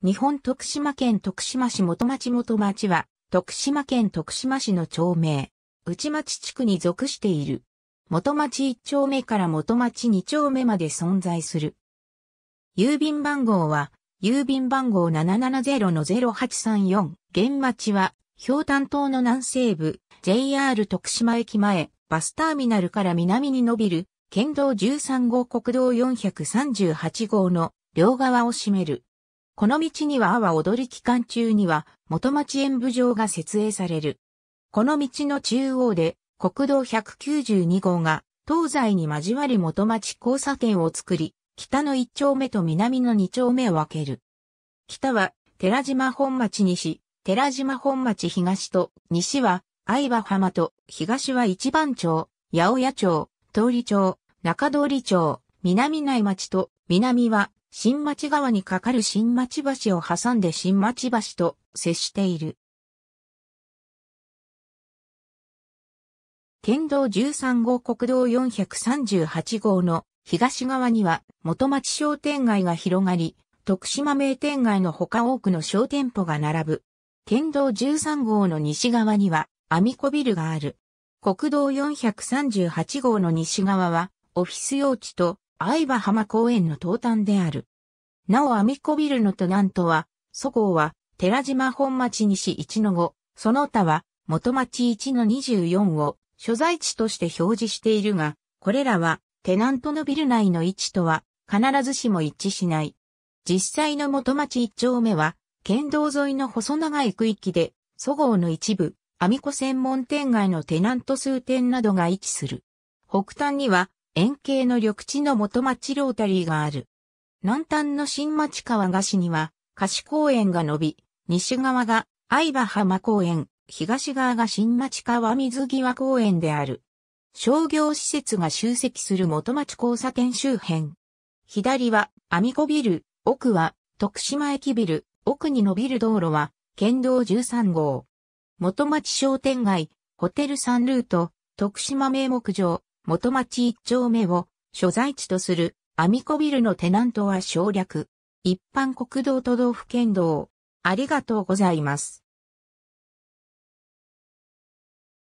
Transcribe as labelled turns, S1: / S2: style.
S1: 日本
S2: 徳島県徳島市元町元町は、徳島県徳島市の町名、内町地区に属している。元町1丁目から元町2丁目まで存在する。郵便番号は、郵便番号770-0834。現町は、氷炭島の南西部、JR 徳島駅前、バスターミナルから南に伸びる、県道13号国道438号の両側を占める。この道には阿波踊り期間中には元町演舞場が設営される。この道の中央で国道192号が東西に交わり元町交差点を作り、北の一丁目と南の二丁目を分ける。北は寺島本町西、寺島本町東と西は相葉浜と東は一番町、八百屋町、通り町、中通り町、南内町と南は新町川に架かる新町橋を挟んで新町橋と接している。県道13号国道438号の東側には元町商店街が広がり、徳島名店街の他多くの商店舗が並ぶ。県道13号の西側には網子ビルがある。国道438号の西側はオフィス用地と相場浜公園の東端である。なお、アミコビルのトナントは、祖号は、寺島本町西一の五、その他は、元町一の二十四を、所在地として表示しているが、これらは、テナントのビル内の位置とは、必ずしも一致しない。実際の元町一丁目は、県道沿いの細長い区域で、祖号の一部、アミコ専門店街のテナント数店などが位置する。北端には、円形の緑地の元町ロータリーがある。南端の新町川菓子には、菓子公園が伸び、西側が相葉浜公園、東側が新町川水際公園である。商業施設が集積する元町交差点周辺。左は、アミコビル、奥は、徳島駅ビル、奥に伸びる道路は、県道13号。元町商店街、ホテルサンルート、徳島名目場、元町一丁目を所在地とするアミコビルのテナントは省略。一般国道都道府県
S1: 道。ありがとうございます。